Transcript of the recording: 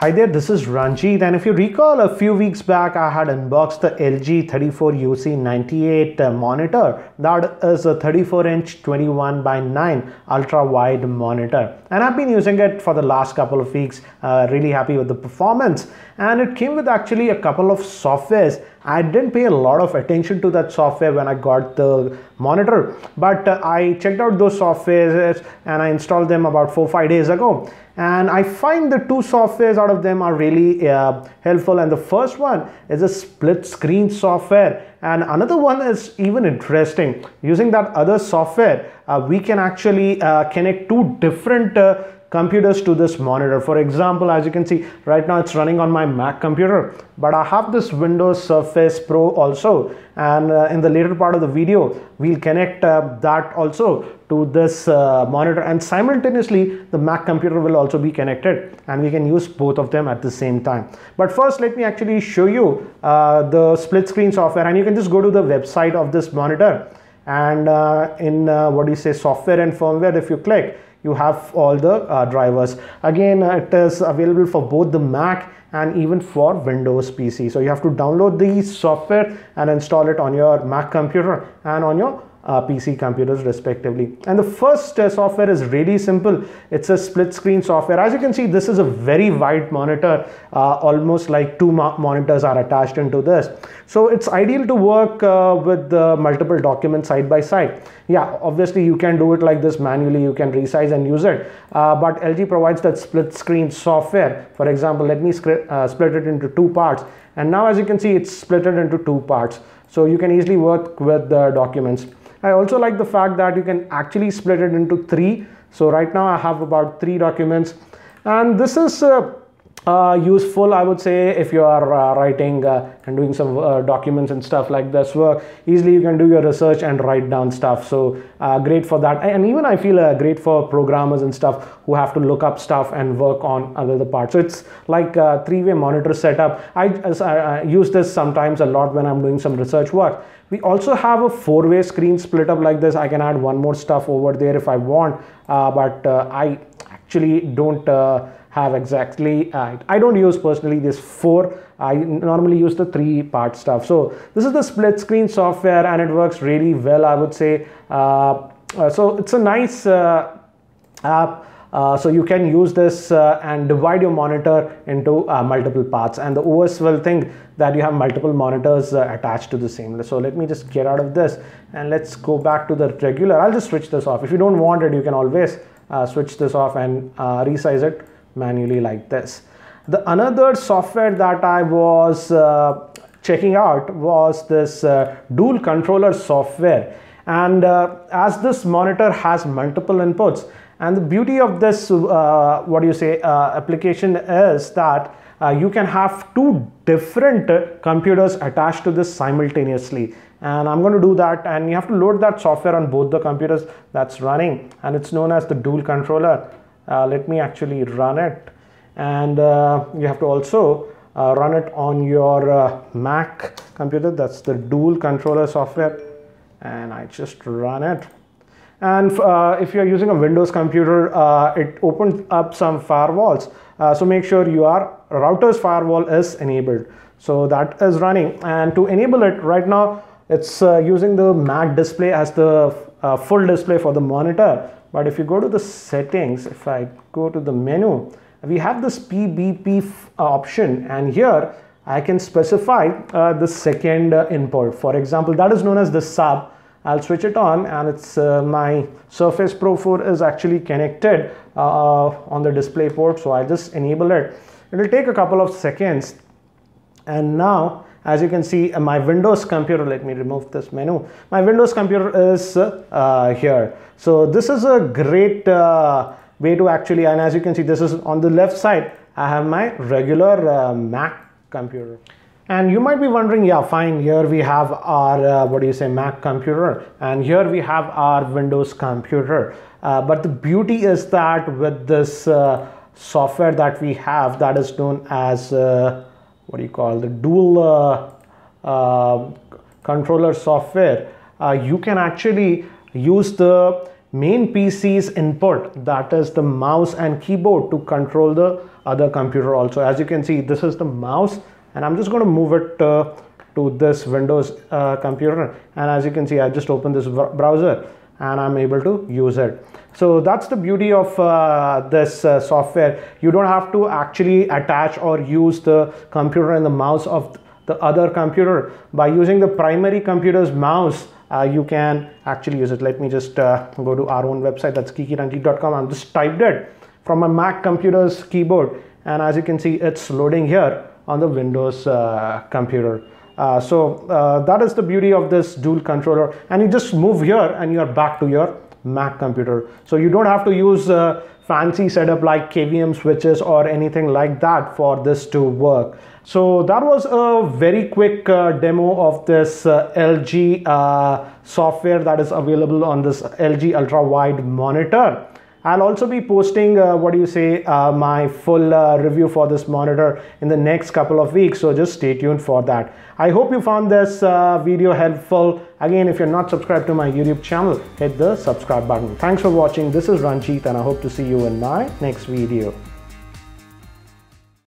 Hi there, this is Ranjit and if you recall a few weeks back I had unboxed the LG 34UC98 uh, monitor that is a 34 inch 21 by 9 ultra wide monitor and I've been using it for the last couple of weeks uh, really happy with the performance and it came with actually a couple of softwares I didn't pay a lot of attention to that software when I got the monitor, but uh, I checked out those softwares and I installed them about four five days ago. And I find the two softwares out of them are really uh, helpful. And the first one is a split screen software, and another one is even interesting. Using that other software, uh, we can actually uh, connect two different uh, computers to this monitor. For example, as you can see right now it's running on my Mac computer, but I have this Windows Surface Pro also. And uh, in the later part of the video, we'll connect uh, that also to this uh, monitor and simultaneously the Mac computer will also be connected and we can use both of them at the same time. But first let me actually show you uh, the split screen software and you can just go to the website of this monitor and uh, in uh, what do you say software and firmware if you click you have all the uh, drivers again uh, it is available for both the mac and even for windows pc so you have to download the software and install it on your mac computer and on your PC computers respectively. And the first uh, software is really simple. It's a split screen software. As you can see, this is a very wide monitor, uh, almost like two monitors are attached into this. So it's ideal to work uh, with multiple documents side by side. Yeah, obviously you can do it like this manually, you can resize and use it. but LG provides that split screen software. For example, let me uh, split it into two parts and now as you can see it's split it into two parts so you can easily work with the documents I also like the fact that you can actually split it into three. So right now I have about three documents and this is uh, uh, useful I would say if you are uh, writing uh, and doing some uh, documents and stuff like this work easily you can do your research and write down stuff so uh, great for that and even I feel uh, great for programmers and stuff who have to look up stuff and work on other parts so it's like a three-way monitor setup I, I use this sometimes a lot when I'm doing some research work we also have a four-way screen split up like this I can add one more stuff over there if I want but I actually don't have exactly uh, I don't use personally this four I normally use the three part stuff so this is the split screen software and it works really well I would say uh, uh so it's a nice uh, app uh, so you can use this uh, and divide your monitor into uh, multiple parts and the OS will think that you have multiple monitors uh, attached to the same. So let me just get out of this and let's go back to the regular. I'll just switch this off. If you don't want it, you can always switch this off and resize it manually like this. The another software that I was uh, checking out was this uh, dual controller software. And uh, as this monitor has multiple inputs, and the beauty of this, uh, what do you say, uh, application is that uh, you can have two different computers attached to this simultaneously and I'm going to do that and you have to load that software on both the computers that's running and it's known as the dual controller uh, let me actually run it and uh, you have to also uh, run it on your Mac computer that's the dual controller software and I just run it and uh, if you're using a Windows computer, uh, it opens up some firewalls. Uh, so make sure your router's firewall is enabled. So that is running. And to enable it right now, it's using the Mac display as the a full display for the monitor but if you go to the settings if I go to the menu we have this PBP uh, option and here I can specify uh, the second uh, input for example that is known as the sub I'll switch it on and it's uh, my Surface Pro 4 is actually connected uh, uh, on the display port so I just enable it it'll take a couple of seconds and now as you can see, uh, my Windows computer, let me remove this menu. My Windows computer is uh, here. So this is a great uh, way to actually, and as you can see, this is on the left side, I have my regular Mac computer. And you might be wondering, yeah, fine, here we have our, uh, what do you say, Mac computer, and here we have our Windows computer. Uh, but the beauty is that with this uh, software that we have, that is known as what do you call the dual uh, uh, controller software, uh, you can actually use the main PC's input, that is the mouse and keyboard to control the other computer also. As you can see, this is the mouse and I'm just going to move it uh, to this Windows uh, computer. And as you can see, I just opened this browser and I'm able to use it. So that's the beauty of uh, this uh, software. You don't have to actually attach or use the computer and the mouse of the other computer. By using the primary computer's mouse, uh, you can actually use it. Let me just uh, go to our own website, that's kikiranji.com. I'm just typed it from my Mac computer's keyboard. And as you can see, it's loading here on the Windows uh, computer. Uh, so uh, that is the beauty of this dual controller and you just move here and you're back to your Mac computer. So you don't have to use a uh, fancy setup like KVM switches or anything like that for this to work. So that was a very quick uh, demo of this uh, LG software that is available on this LG ultra wide monitor. I'll also be posting, uh, what do you say, uh, my full uh, review for this monitor in the next couple of weeks. So just stay tuned for that. I hope you found this uh, video helpful. Again, if you're not subscribed to my YouTube channel, hit the subscribe button. Thanks for watching. This is Ranjit and I hope to see you in my next video.